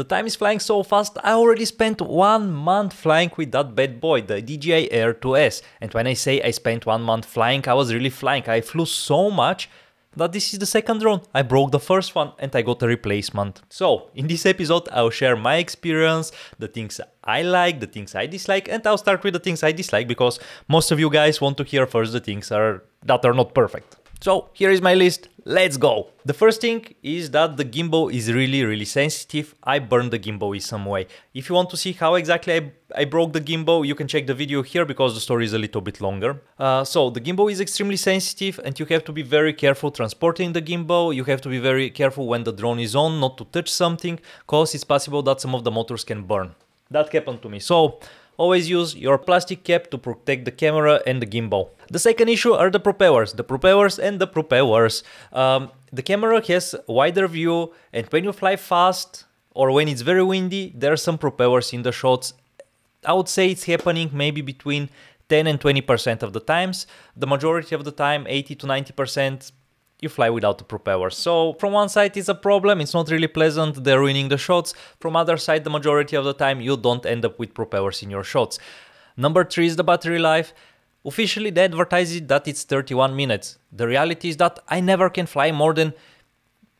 The time is flying so fast, I already spent one month flying with that bad boy, the DJI Air 2S. And when I say I spent one month flying, I was really flying. I flew so much that this is the second drone. I broke the first one and I got a replacement. So, in this episode I'll share my experience, the things I like, the things I dislike, and I'll start with the things I dislike because most of you guys want to hear first the things are, that are not perfect. So here is my list, let's go! The first thing is that the gimbal is really really sensitive, I burned the gimbal in some way. If you want to see how exactly I, I broke the gimbal, you can check the video here because the story is a little bit longer. Uh, so the gimbal is extremely sensitive and you have to be very careful transporting the gimbal, you have to be very careful when the drone is on not to touch something, cause it's possible that some of the motors can burn. That happened to me. So Always use your plastic cap to protect the camera and the gimbal. The second issue are the propellers, the propellers and the propellers. Um, the camera has wider view and when you fly fast or when it's very windy, there are some propellers in the shots. I would say it's happening maybe between 10 and 20% of the times. The majority of the time, 80 to 90%, you fly without the propeller. So from one side it's a problem, it's not really pleasant, they're ruining the shots. From other side, the majority of the time you don't end up with propellers in your shots. Number three is the battery life. Officially they advertise it that it's 31 minutes. The reality is that I never can fly more than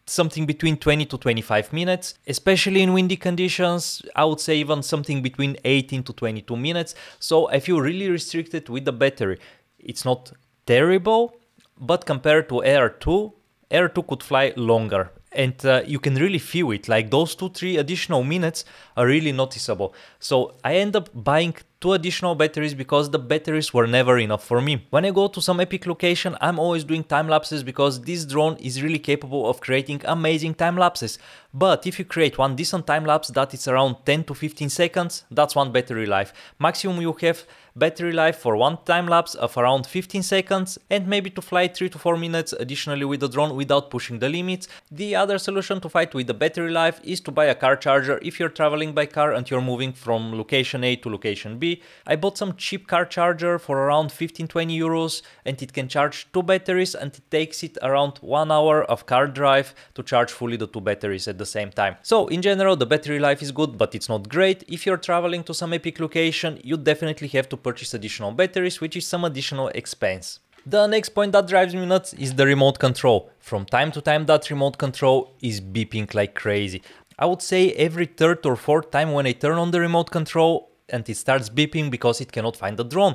something between 20 to 25 minutes, especially in windy conditions. I would say even something between 18 to 22 minutes. So I feel really restricted with the battery. It's not terrible, but compared to Air 2, Air 2 could fly longer and uh, you can really feel it like those two three additional minutes are really noticeable so i end up buying two additional batteries because the batteries were never enough for me. When I go to some epic location, I'm always doing time lapses because this drone is really capable of creating amazing time lapses. But if you create one decent time lapse that is around 10 to 15 seconds, that's one battery life. Maximum you have battery life for one time lapse of around 15 seconds and maybe to fly 3 to 4 minutes additionally with the drone without pushing the limits. The other solution to fight with the battery life is to buy a car charger if you're traveling by car and you're moving from location A to location B I bought some cheap car charger for around 15-20 euros and it can charge two batteries and it takes it around one hour of car drive to charge fully the two batteries at the same time. So in general the battery life is good but it's not great. If you're traveling to some epic location you definitely have to purchase additional batteries which is some additional expense. The next point that drives me nuts is the remote control. From time to time that remote control is beeping like crazy. I would say every third or fourth time when I turn on the remote control, and it starts beeping because it cannot find the drone.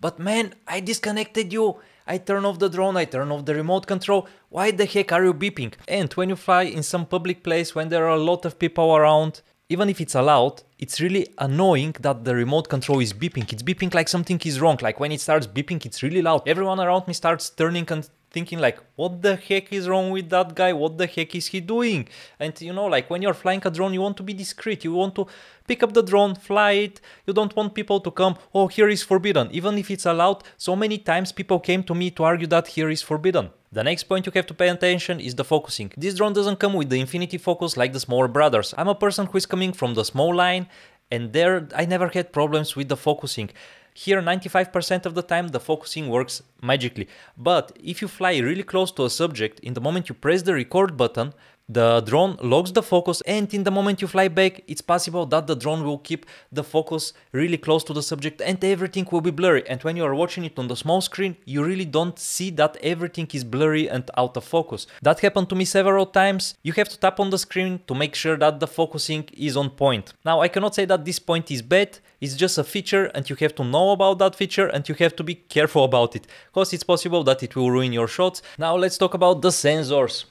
But man, I disconnected you. I turn off the drone, I turn off the remote control. Why the heck are you beeping? And when you fly in some public place when there are a lot of people around, even if it's allowed, it's really annoying that the remote control is beeping. It's beeping like something is wrong. Like when it starts beeping, it's really loud. Everyone around me starts turning and thinking like what the heck is wrong with that guy what the heck is he doing and you know like when you're flying a drone you want to be discreet you want to pick up the drone fly it you don't want people to come oh here is forbidden even if it's allowed so many times people came to me to argue that here is forbidden the next point you have to pay attention is the focusing. This drone doesn't come with the infinity focus like the smaller brothers. I'm a person who is coming from the small line and there I never had problems with the focusing. Here 95% of the time the focusing works magically, but if you fly really close to a subject, in the moment you press the record button, the drone locks the focus and in the moment you fly back, it's possible that the drone will keep the focus really close to the subject and everything will be blurry. And when you are watching it on the small screen, you really don't see that everything is blurry and out of focus. That happened to me several times. You have to tap on the screen to make sure that the focusing is on point. Now, I cannot say that this point is bad. It's just a feature and you have to know about that feature and you have to be careful about it because it's possible that it will ruin your shots. Now let's talk about the sensors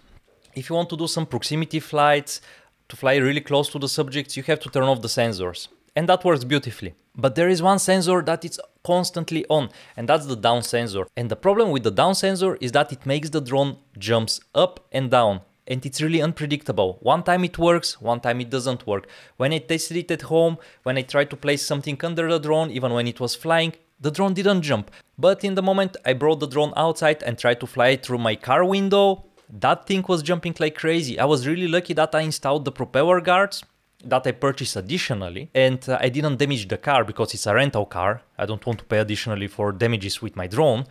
if you want to do some proximity flights, to fly really close to the subjects, you have to turn off the sensors. And that works beautifully. But there is one sensor that is constantly on, and that's the down sensor. And the problem with the down sensor is that it makes the drone jumps up and down. And it's really unpredictable. One time it works, one time it doesn't work. When I tested it at home, when I tried to place something under the drone, even when it was flying, the drone didn't jump. But in the moment I brought the drone outside and tried to fly it through my car window, that thing was jumping like crazy. I was really lucky that I installed the propeller guards that I purchased additionally and uh, I didn't damage the car because it's a rental car. I don't want to pay additionally for damages with my drone.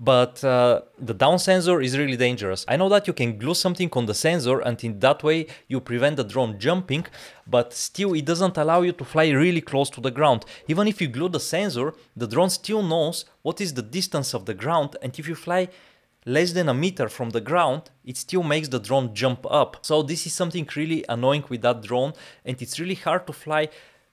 But uh, the down sensor is really dangerous. I know that you can glue something on the sensor and in that way you prevent the drone jumping, but still it doesn't allow you to fly really close to the ground. Even if you glue the sensor, the drone still knows what is the distance of the ground and if you fly less than a meter from the ground, it still makes the drone jump up. So this is something really annoying with that drone and it's really hard to fly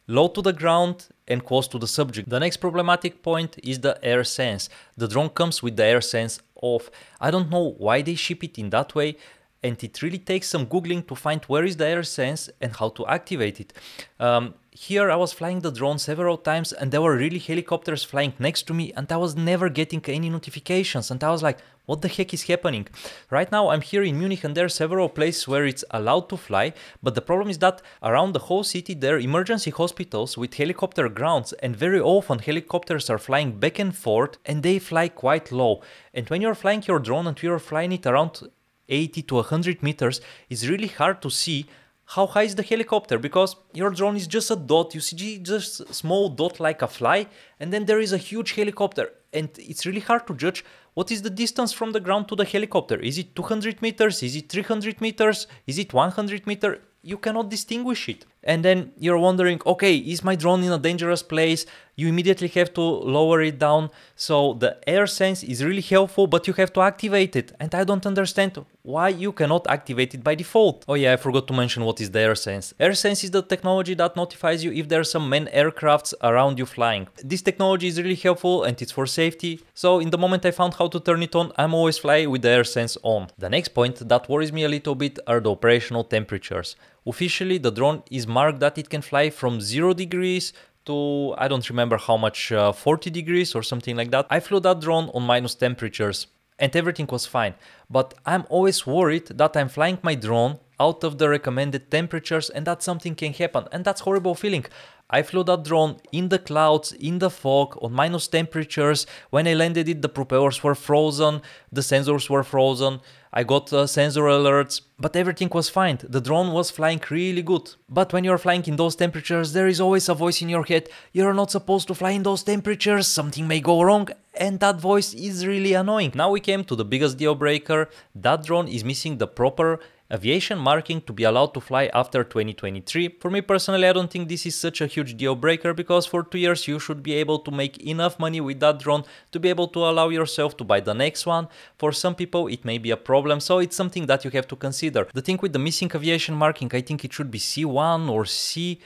low to the ground and close to the subject. The next problematic point is the air sense. The drone comes with the air sense off. I don't know why they ship it in that way and it really takes some googling to find where is the air sense and how to activate it. Um, here I was flying the drone several times and there were really helicopters flying next to me and I was never getting any notifications and I was like, what the heck is happening? Right now I'm here in Munich and there are several places where it's allowed to fly, but the problem is that around the whole city there are emergency hospitals with helicopter grounds and very often helicopters are flying back and forth and they fly quite low. And when you're flying your drone and you're flying it around 80 to 100 meters, it's really hard to see how high is the helicopter because your drone is just a dot you see just small dot like a fly and then there is a huge helicopter and it's really hard to judge what is the distance from the ground to the helicopter is it 200 meters is it 300 meters is it 100 meter you cannot distinguish it and then you're wondering okay is my drone in a dangerous place you immediately have to lower it down. So the air sense is really helpful, but you have to activate it. And I don't understand why you cannot activate it by default. Oh yeah, I forgot to mention what is the air sense. Air sense is the technology that notifies you if there are some manned aircrafts around you flying. This technology is really helpful and it's for safety. So in the moment I found how to turn it on, I'm always flying with the air sense on. The next point that worries me a little bit are the operational temperatures. Officially, the drone is marked that it can fly from 0 degrees to I don't remember how much uh, 40 degrees or something like that. I flew that drone on minus temperatures and everything was fine. But I'm always worried that I'm flying my drone out of the recommended temperatures and that something can happen and that's horrible feeling. I flew that drone in the clouds, in the fog, on minus temperatures. When I landed it, the propellers were frozen, the sensors were frozen. I got uh, sensor alerts, but everything was fine. The drone was flying really good. But when you're flying in those temperatures, there is always a voice in your head, you're not supposed to fly in those temperatures, something may go wrong, and that voice is really annoying. Now we came to the biggest deal breaker, that drone is missing the proper aviation marking to be allowed to fly after 2023. For me personally, I don't think this is such a huge deal breaker because for two years you should be able to make enough money with that drone to be able to allow yourself to buy the next one. For some people it may be a problem, so it's something that you have to consider. The thing with the missing aviation marking, I think it should be C1 or C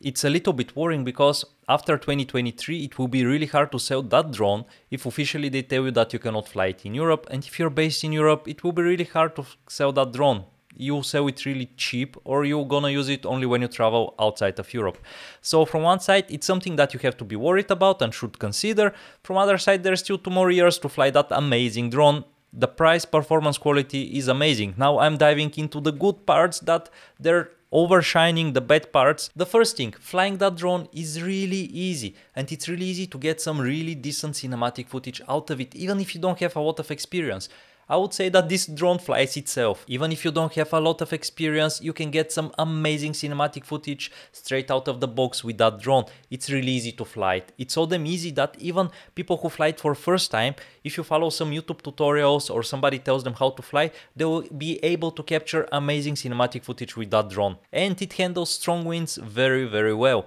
it's a little bit worrying because after 2023 it will be really hard to sell that drone if officially they tell you that you cannot fly it in Europe and if you're based in Europe it will be really hard to sell that drone you'll sell it really cheap or you're gonna use it only when you travel outside of Europe. So from one side, it's something that you have to be worried about and should consider. From other side, there's still two more years to fly that amazing drone the price performance quality is amazing. Now I'm diving into the good parts that they're overshining the bad parts. The first thing, flying that drone is really easy and it's really easy to get some really decent cinematic footage out of it even if you don't have a lot of experience. I would say that this drone flies itself. Even if you don't have a lot of experience, you can get some amazing cinematic footage straight out of the box with that drone. It's really easy to fly it. It's so damn easy that even people who fly it for first time, if you follow some YouTube tutorials or somebody tells them how to fly, they will be able to capture amazing cinematic footage with that drone. And it handles strong winds very, very well.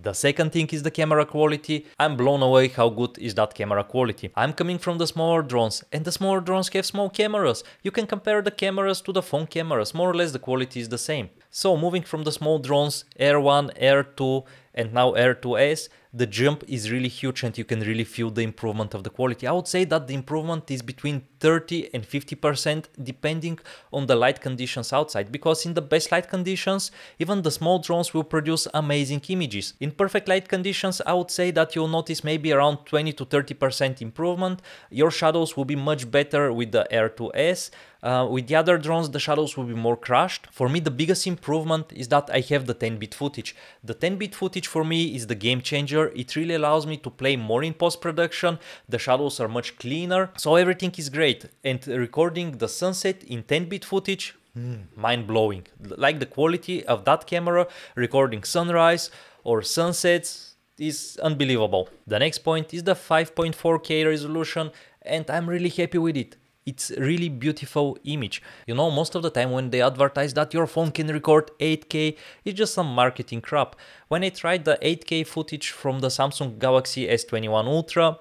The second thing is the camera quality. I'm blown away how good is that camera quality. I'm coming from the smaller drones and the smaller drones have small cameras. You can compare the cameras to the phone cameras, more or less the quality is the same. So moving from the small drones Air 1, Air 2 and now Air 2S, the jump is really huge and you can really feel the improvement of the quality. I would say that the improvement is between 30 and 50% depending on the light conditions outside because in the best light conditions even the small drones will produce amazing images. In perfect light conditions I would say that you'll notice maybe around 20 to 30% improvement. Your shadows will be much better with the R2S. Uh, with the other drones, the shadows will be more crushed. For me, the biggest improvement is that I have the 10-bit footage. The 10-bit footage for me is the game changer manager. It really allows me to play more in post-production. The shadows are much cleaner. So everything is great. And recording the sunset in 10-bit footage, hmm, mind-blowing. Like the quality of that camera recording sunrise or sunsets is unbelievable. The next point is the 5.4K resolution and I'm really happy with it it's really beautiful image. You know, most of the time when they advertise that your phone can record 8K, it's just some marketing crap. When I tried the 8K footage from the Samsung Galaxy S21 Ultra,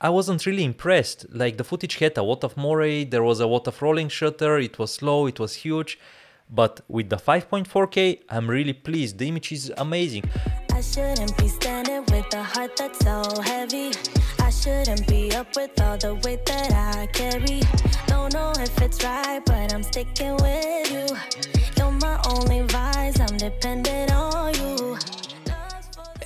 I wasn't really impressed. Like the footage had a lot of moray, there was a lot of rolling shutter, it was slow, it was huge. But with the 5.4K, I'm really pleased. The image is amazing. I shouldn't be standing with a heart that's so heavy. I shouldn't be up with all the weight that I carry. Don't know if it's right, but I'm sticking with you. You're my only vice, I'm dependent on you.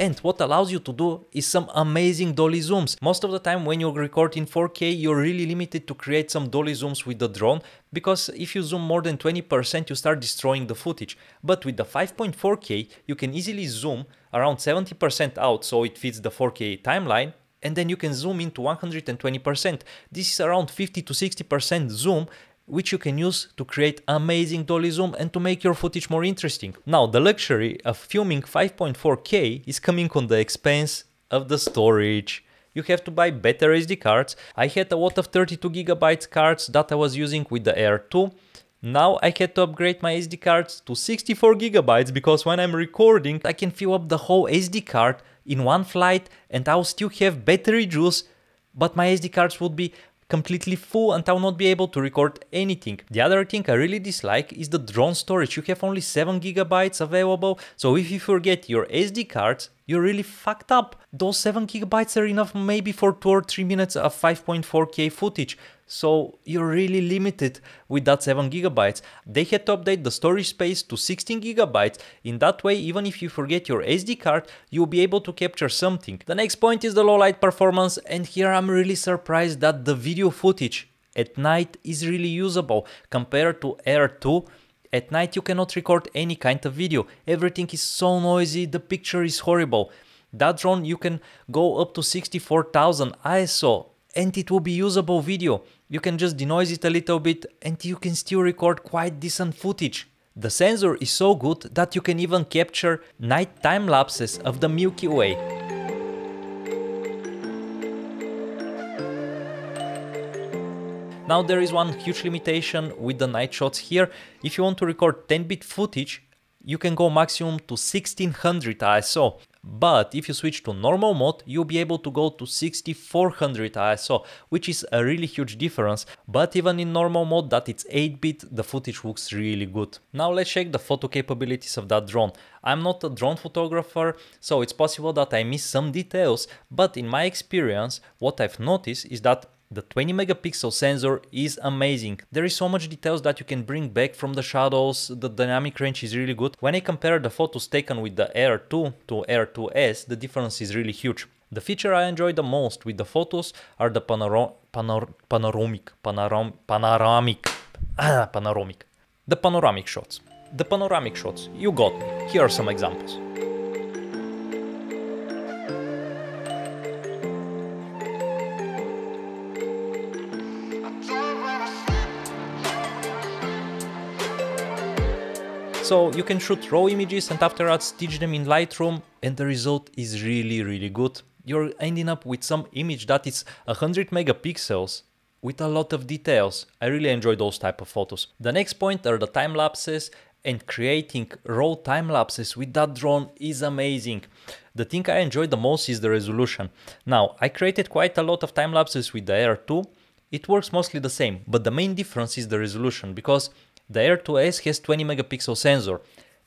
And what allows you to do is some amazing dolly zooms. Most of the time when you record in 4K, you're really limited to create some dolly zooms with the drone, because if you zoom more than 20%, you start destroying the footage. But with the 5.4K, you can easily zoom around 70% out, so it fits the 4K timeline, and then you can zoom into 120%. This is around 50 to 60% zoom which you can use to create amazing dolly zoom and to make your footage more interesting. Now, the luxury of filming 5.4K is coming on the expense of the storage you have to buy better SD cards. I had a lot of 32 gigabytes cards that I was using with the Air 2. Now I had to upgrade my SD cards to 64 gigabytes because when I'm recording I can fill up the whole SD card in one flight and I'll still have battery juice but my SD cards would be completely full and I'll not be able to record anything. The other thing I really dislike is the drone storage. You have only 7GB available, so if you forget your SD cards, you're really fucked up. Those 7 gigabytes are enough maybe for 2 or 3 minutes of 5.4K footage. So you're really limited with that 7 gigabytes. They had to update the storage space to 16 gigabytes. In that way, even if you forget your SD card, you'll be able to capture something. The next point is the low light performance and here I'm really surprised that the video footage at night is really usable compared to Air 2 at night you cannot record any kind of video. Everything is so noisy, the picture is horrible. That drone you can go up to 64,000 ISO and it will be usable video. You can just denoise it a little bit and you can still record quite decent footage. The sensor is so good that you can even capture night time lapses of the Milky Way. Now there is one huge limitation with the night shots here. If you want to record 10-bit footage, you can go maximum to 1600 ISO. But if you switch to normal mode, you'll be able to go to 6400 ISO, which is a really huge difference, but even in normal mode that it's 8-bit, the footage looks really good. Now let's check the photo capabilities of that drone. I'm not a drone photographer, so it's possible that I miss some details, but in my experience, what I've noticed is that the 20 megapixel sensor is amazing. There is so much details that you can bring back from the shadows, the dynamic range is really good. When I compare the photos taken with the Air 2 to Air 2S, the difference is really huge. The feature I enjoy the most with the photos are the panoro panor panoramic, panoram panoramic, ah, panoramic, the panoramic shots. The panoramic shots, you got me. Here are some examples. So you can shoot raw images and afterwards stitch them in Lightroom and the result is really really good. You're ending up with some image that is 100 megapixels with a lot of details. I really enjoy those type of photos. The next point are the time lapses and creating raw time lapses with that drone is amazing. The thing I enjoy the most is the resolution. Now, I created quite a lot of time lapses with the Air 2. It works mostly the same, but the main difference is the resolution because the Air 2S has 20 megapixel sensor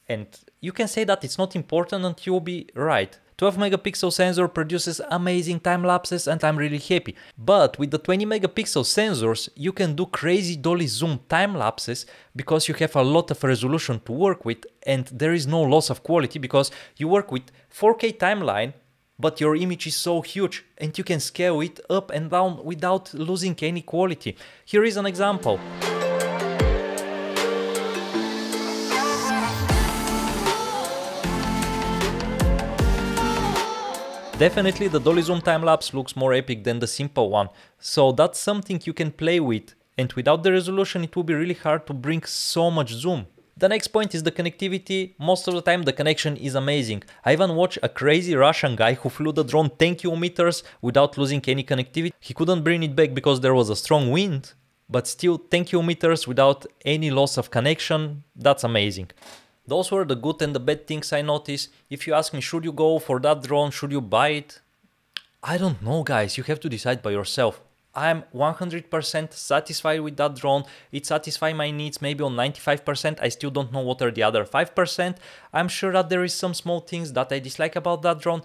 and you can say that it's not important and you'll be right. 12 megapixel sensor produces amazing time lapses and I'm really happy. But with the 20 megapixel sensors you can do crazy dolly zoom time lapses because you have a lot of resolution to work with and there is no loss of quality because you work with 4K timeline but your image is so huge and you can scale it up and down without losing any quality. Here is an example. Definitely the Dolly Zoom time-lapse looks more epic than the simple one, so that's something you can play with, and without the resolution it will be really hard to bring so much zoom. The next point is the connectivity. Most of the time the connection is amazing. I even watched a crazy Russian guy who flew the drone 10 kilometers without losing any connectivity. He couldn't bring it back because there was a strong wind, but still 10 kilometers without any loss of connection, that's amazing. Those were the good and the bad things I noticed. If you ask me, should you go for that drone? Should you buy it? I don't know, guys. You have to decide by yourself. I'm 100% satisfied with that drone. It satisfies my needs maybe on 95%. I still don't know what are the other 5%. I'm sure that there is some small things that I dislike about that drone.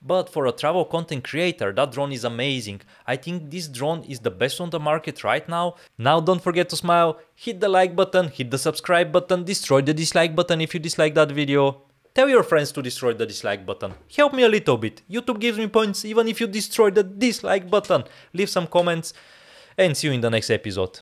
But for a travel content creator, that drone is amazing. I think this drone is the best on the market right now. Now don't forget to smile, hit the like button, hit the subscribe button, destroy the dislike button if you dislike that video. Tell your friends to destroy the dislike button. Help me a little bit. YouTube gives me points even if you destroy the dislike button. Leave some comments and see you in the next episode.